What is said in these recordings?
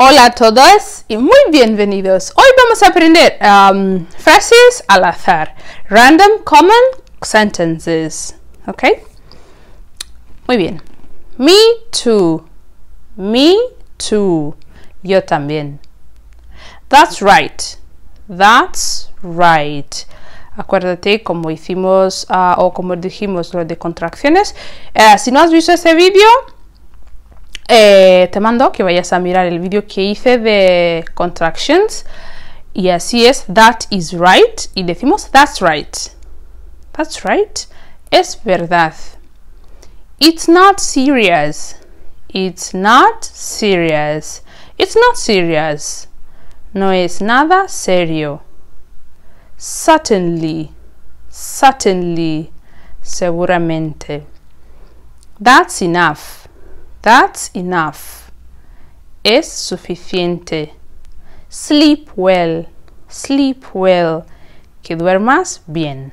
Hola a todos y muy bienvenidos. Hoy vamos a aprender um, frases al azar. Random common sentences. ¿Ok? Muy bien. Me too. Me too. Yo también. That's right. That's right. Acuérdate como hicimos ah, o como dijimos lo de contracciones. Eh, si no has visto ese vídeo, eh, te mando que vayas a mirar el vídeo que hice de contractions y así es that is right y decimos that's right. That's right. Es verdad. It's not serious. It's not serious. It's not serious. No es nada serio. Certainly. Certainly. Seguramente. That's enough. That's enough. Es suficiente. Sleep well. Sleep well. Que duermas bien.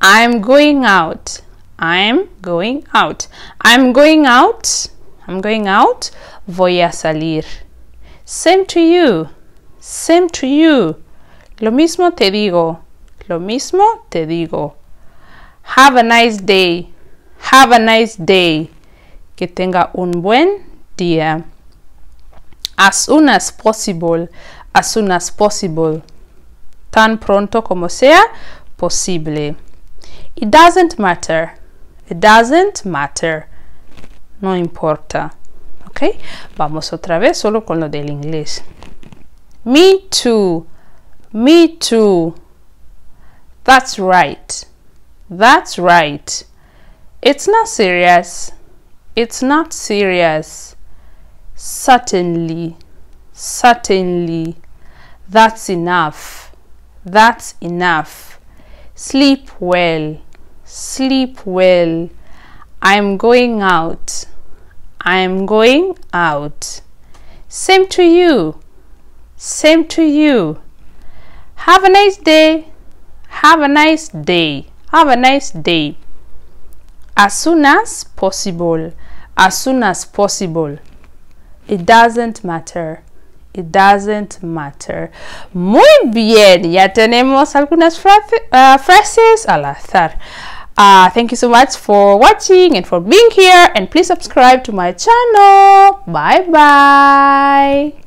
I'm going out. I'm going out. I'm going out. I'm going out. Voy a salir. Same to you. Same to you. Lo mismo te digo. Lo mismo te digo. Have a nice day. Have a nice day. Que tenga un buen día. As soon as possible. As soon as possible. Tan pronto como sea posible. It doesn't matter. It doesn't matter. No importa. ¿Ok? Vamos otra vez solo con lo del inglés. Me too. Me too. That's right. That's right. It's not serious. It's not serious. Certainly, certainly. That's enough. That's enough. Sleep well. Sleep well. I'm going out. I'm going out. Same to you. Same to you. Have a nice day. Have a nice day. Have a nice day. As soon as possible as soon as possible. It doesn't matter. It doesn't matter. Muy bien. Ya tenemos algunas fra uh, frases al azar. Uh, thank you so much for watching and for being here. And please subscribe to my channel. Bye bye.